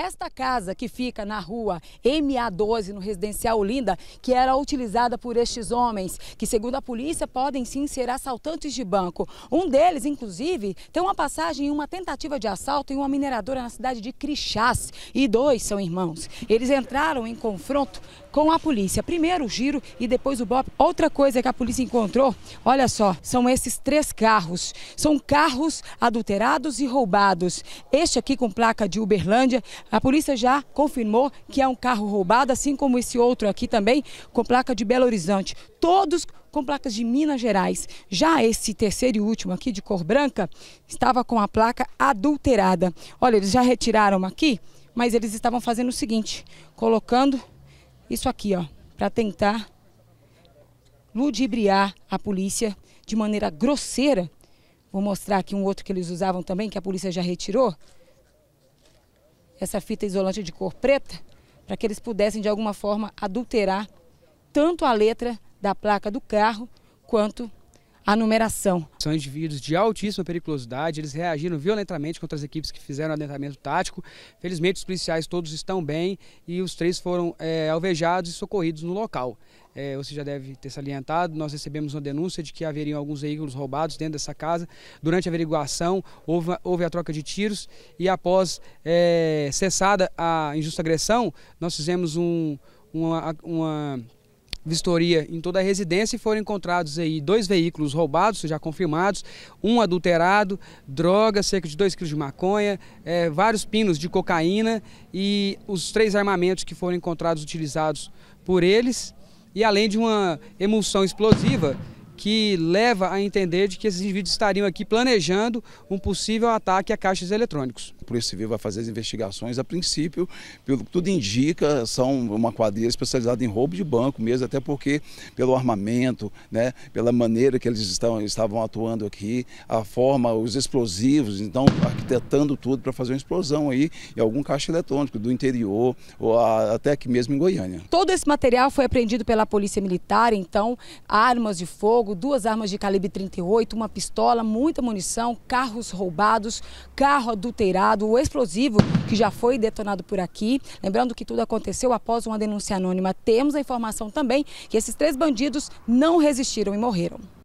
Esta casa que fica na rua MA12, no residencial Olinda, que era utilizada por estes homens, que segundo a polícia podem sim ser assaltantes de banco. Um deles, inclusive, tem uma passagem em uma tentativa de assalto em uma mineradora na cidade de Crixás. E dois são irmãos. Eles entraram em confronto com a polícia. Primeiro o giro e depois o BOP. Outra coisa que a polícia encontrou, olha só, são esses três carros. São carros adulterados e roubados. Este aqui com placa de Uberlândia, a polícia já confirmou que é um carro roubado, assim como esse outro aqui também, com placa de Belo Horizonte. Todos com placas de Minas Gerais. Já esse terceiro e último aqui de cor branca estava com a placa adulterada. Olha, eles já retiraram aqui, mas eles estavam fazendo o seguinte, colocando isso aqui, ó, para tentar ludibriar a polícia de maneira grosseira. Vou mostrar aqui um outro que eles usavam também, que a polícia já retirou essa fita isolante de cor preta para que eles pudessem, de alguma forma, adulterar tanto a letra da placa do carro quanto a numeração. São indivíduos de altíssima periculosidade, eles reagiram violentamente contra as equipes que fizeram adentramento tático. Felizmente, os policiais todos estão bem e os três foram é, alvejados e socorridos no local é, você já deve ter salientado, nós recebemos uma denúncia de que haveriam alguns veículos roubados dentro dessa casa. Durante a averiguação, houve, houve a troca de tiros e após é, cessada a injusta agressão, nós fizemos um, uma, uma vistoria em toda a residência e foram encontrados aí dois veículos roubados, já confirmados, um adulterado, droga, cerca de 2 quilos de maconha, é, vários pinos de cocaína e os três armamentos que foram encontrados utilizados por eles e além de uma emulsão explosiva que leva a entender de que esses indivíduos estariam aqui planejando um possível ataque a caixas eletrônicos. Polícia Civil vai fazer as investigações. A princípio, pelo que tudo indica, são uma quadrilha especializada em roubo de banco mesmo, até porque pelo armamento, né, pela maneira que eles estão, estavam atuando aqui, a forma, os explosivos, então arquitetando tudo para fazer uma explosão aí em algum caixa eletrônico do interior ou a, até aqui mesmo em Goiânia. Todo esse material foi apreendido pela Polícia Militar, então armas de fogo, duas armas de calibre 38, uma pistola, muita munição, carros roubados, carro adulterado, o explosivo que já foi detonado por aqui. Lembrando que tudo aconteceu após uma denúncia anônima. Temos a informação também que esses três bandidos não resistiram e morreram.